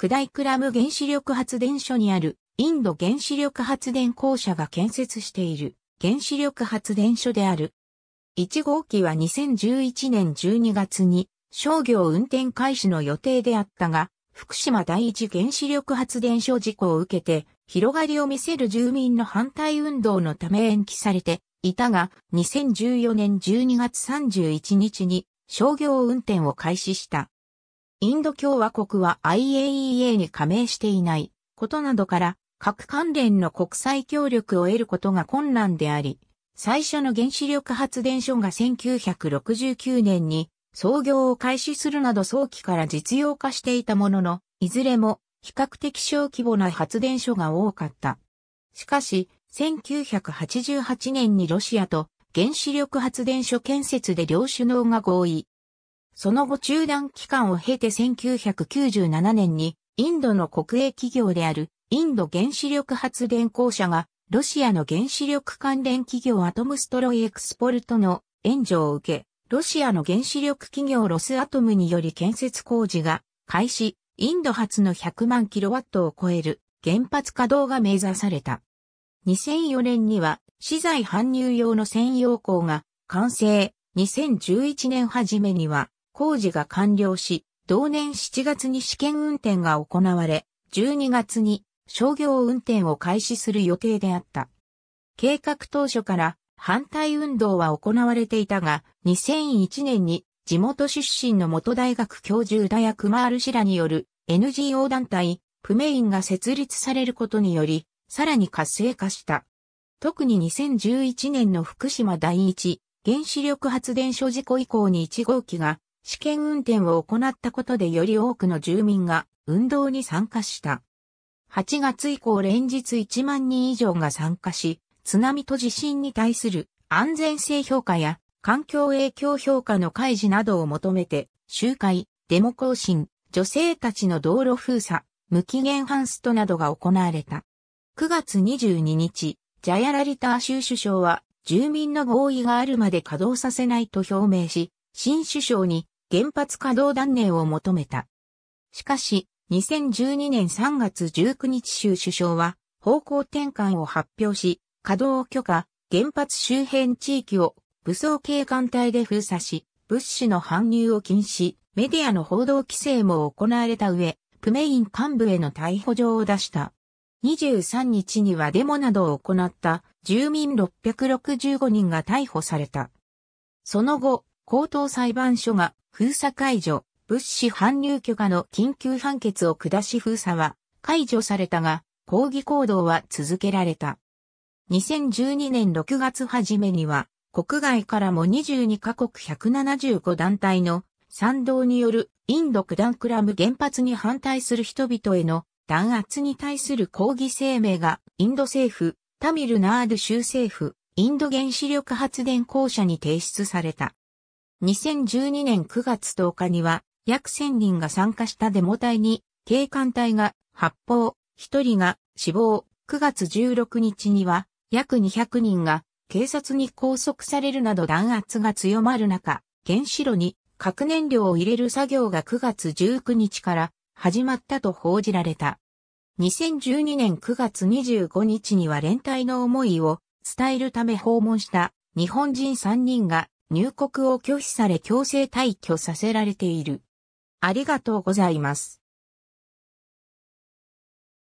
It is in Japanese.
クダイクラム原子力発電所にあるインド原子力発電公社が建設している原子力発電所である。1号機は2011年12月に商業運転開始の予定であったが、福島第一原子力発電所事故を受けて、広がりを見せる住民の反対運動のため延期されていたが、2014年12月31日に商業運転を開始した。インド共和国は IAEA に加盟していないことなどから、核関連の国際協力を得ることが困難であり、最初の原子力発電所が1969年に創業を開始するなど早期から実用化していたものの、いずれも比較的小規模な発電所が多かった。しかし、1988年にロシアと原子力発電所建設で両首脳が合意、その後中断期間を経て1997年にインドの国営企業であるインド原子力発電公社がロシアの原子力関連企業アトムストロイエクスポルトの援助を受け、ロシアの原子力企業ロスアトムにより建設工事が開始、インド発の100万キロワットを超える原発稼働が目指された。2004年には資材搬入用の専用工が完成。2011年初めには工事が完了し、同年7月に試験運転が行われ、12月に商業運転を開始する予定であった。計画当初から反対運動は行われていたが、2001年に地元出身の元大学教授ダヤ・クマール氏らによる NGO 団体、プメインが設立されることにより、さらに活性化した。特に2011年の福島第一原子力発電所事故以降に1号機が試験運転を行ったことでより多くの住民が運動に参加した。8月以降連日1万人以上が参加し、津波と地震に対する安全性評価や環境影響評価の開示などを求めて、集会、デモ行進、女性たちの道路封鎖、無期限ハンストなどが行われた。9月22日、ジャヤラリター州首相は住民の合意があるまで稼働させないと表明し、新首相に原発稼働断念を求めた。しかし、2012年3月19日州首相は方向転換を発表し、稼働を許可、原発周辺地域を武装警官隊で封鎖し、物資の搬入を禁止、メディアの報道規制も行われた上、プメイン幹部への逮捕状を出した。23日にはデモなどを行った住民665人が逮捕された。その後、高等裁判所が封鎖解除、物資搬入許可の緊急判決を下し封鎖は解除されたが、抗議行動は続けられた。2012年6月初めには、国外からも22カ国175団体の賛同によるインド九段クラム原発に反対する人々への弾圧に対する抗議声明がインド政府、タミルナード州政府、インド原子力発電公社に提出された。2012年9月10日には、約1000人が参加したデモ隊に、警官隊が発砲、1人が死亡、9月16日には、約200人が警察に拘束されるなど弾圧が強まる中、原子炉に核燃料を入れる作業が9月19日から始まったと報じられた。2012年9月25日には連帯の思いを伝えるため訪問した日本人3人が入国を拒否され強制退去させられている。ありがとうございます。